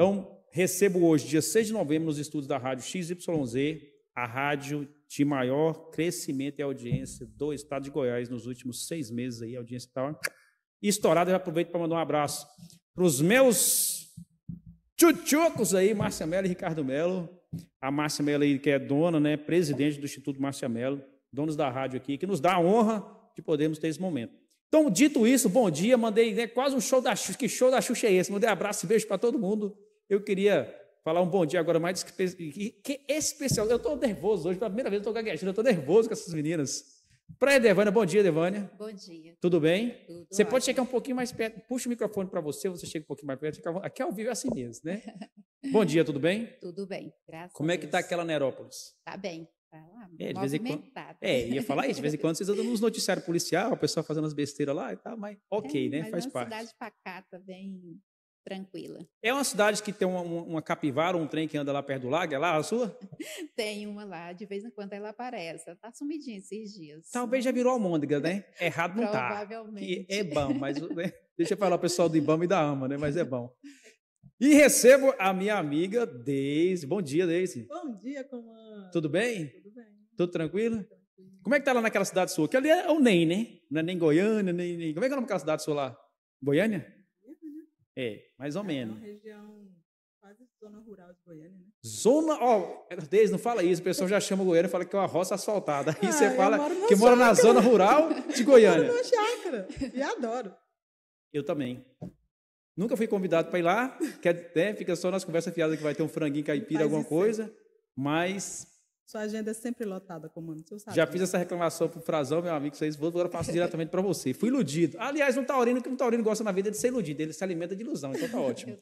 Então, recebo hoje, dia 6 de novembro, nos estudos da Rádio XYZ, a rádio de maior crescimento e audiência do estado de Goiás nos últimos seis meses. Aí, a audiência está estourada. Eu aproveito para mandar um abraço para os meus tchutchucos aí, Márcia Mello e Ricardo Mello, A Márcia Mello aí, que é dona, né, presidente do Instituto Márcia Mello, donos da rádio aqui, que nos dá a honra de podermos ter esse momento. Então, dito isso, bom dia, mandei né, quase um show da Xuxa, que show da Xuxa é esse? Mandei abraço e beijo para todo mundo. Eu queria falar um bom dia agora mais que especial. Eu estou nervoso hoje, pela primeira vez eu estou gaguejando, eu estou nervoso com essas meninas. Para a bom dia, Edevânia. Bom dia. Tudo bem? Tudo você ótimo. pode chegar um pouquinho mais perto, puxa o microfone para você, você chega um pouquinho mais perto. Aqui é ao vivo é assim mesmo, né? bom dia, tudo bem? Tudo bem, graças Como é que está aquela Nerópolis? Está bem. Tá lá, é, de vez em quando, é, ia falar isso, de vez em quando vocês andam nos noticiários policiais, o pessoal fazendo as besteiras lá e tal, mas é, ok, é, né? Faz parte. É uma cidade pacata, bem tranquila. É uma cidade que tem uma, uma capivara, um trem que anda lá perto do lago? É lá a sua? tem uma lá, de vez em quando ela aparece. Está sumidinha esses dias. Talvez já virou almôndega, né? Errado não está. É Provavelmente. Tá. é bom, mas né? deixa eu falar o pessoal do IBAMA e da AMA, né? Mas é bom. E recebo a minha amiga Deise. Bom dia, Deise. Bom dia, comando. Tudo bem? Tudo bem. Tudo tranquilo? tranquilo. Como é que tá lá naquela cidade sua? Que ali é o NEM, né? Não é nem Goiânia, nem, nem... Como é que é o nome daquela cidade sua lá? Goiânia? É, mais ou é, é menos. Uma região quase zona rural de Goiânia, né? Zona, ó, oh, não fala isso, o pessoal já chama Goiânia e fala que é uma roça asfaltada. Aí ah, você fala que mora na zona rural de Goiânia. Eu moro chácara e adoro. Eu também. Nunca fui convidado para ir lá, quer é, né, fica só nas conversas fiadas que vai ter um franguinho caipira, alguma coisa, mas sua agenda é sempre lotada, comando. Sabe, Já né? fiz essa reclamação pro Frazão, meu amigo, vocês vão, agora eu faço diretamente para você. Fui iludido. Aliás, um taurino, que um taurino gosta na vida é de ser iludido, ele se alimenta de ilusão, então tá ótimo.